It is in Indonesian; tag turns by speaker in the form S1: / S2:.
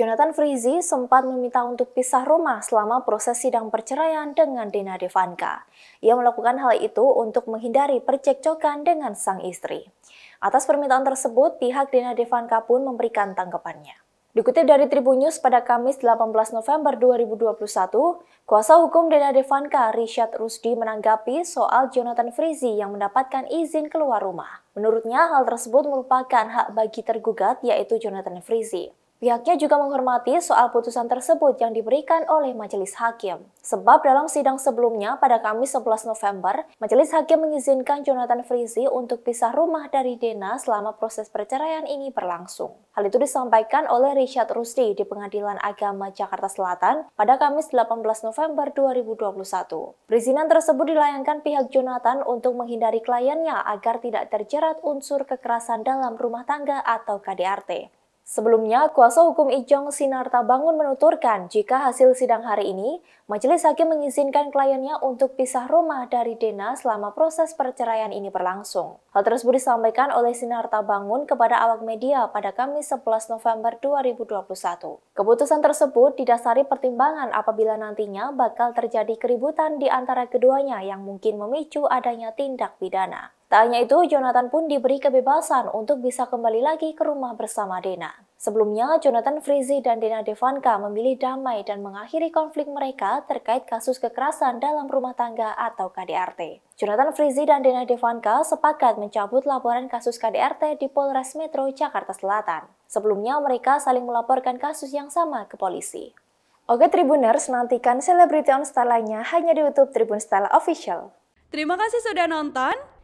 S1: Jonathan Frizi sempat meminta untuk pisah rumah selama proses sidang perceraian dengan Dina Devanka. Ia melakukan hal itu untuk menghindari percekcokan dengan sang istri. Atas permintaan tersebut, pihak Dina Devanka pun memberikan tanggapannya. Dikutip dari Tribun News pada Kamis 18 November 2021, kuasa hukum Dina Devanka, Rishad Rusdi menanggapi soal Jonathan Frizi yang mendapatkan izin keluar rumah. Menurutnya, hal tersebut merupakan hak bagi tergugat yaitu Jonathan Frizi. Pihaknya juga menghormati soal putusan tersebut yang diberikan oleh Majelis Hakim. Sebab dalam sidang sebelumnya pada Kamis 11 November, Majelis Hakim mengizinkan Jonathan Frizi untuk pisah rumah dari Dena selama proses perceraian ini berlangsung. Hal itu disampaikan oleh Richard Rusdi di Pengadilan Agama Jakarta Selatan pada Kamis 18 November 2021. Perizinan tersebut dilayangkan pihak Jonathan untuk menghindari kliennya agar tidak terjerat unsur kekerasan dalam rumah tangga atau KDRT. Sebelumnya, kuasa hukum Ijong Sinarta Bangun menuturkan jika hasil sidang hari ini, majelis hakim mengizinkan kliennya untuk pisah rumah dari Dena selama proses perceraian ini berlangsung. Hal tersebut disampaikan oleh Sinarta Bangun kepada awak media pada Kamis 11 November 2021. Keputusan tersebut didasari pertimbangan apabila nantinya bakal terjadi keributan di antara keduanya yang mungkin memicu adanya tindak pidana. Tak hanya itu, Jonathan pun diberi kebebasan untuk bisa kembali lagi ke rumah bersama Dena. Sebelumnya, Jonathan Frizi dan Dena Devanka memilih damai dan mengakhiri konflik mereka terkait kasus kekerasan dalam rumah tangga atau KDRT. Jonathan Frizi dan Dena Devanka sepakat mencabut laporan kasus KDRT di Polres Metro Jakarta Selatan. Sebelumnya, mereka saling melaporkan kasus yang sama ke polisi. Oke Tribuners, nantikan selebriti on star lainnya hanya di YouTube Tribun Style Official. Terima kasih sudah nonton.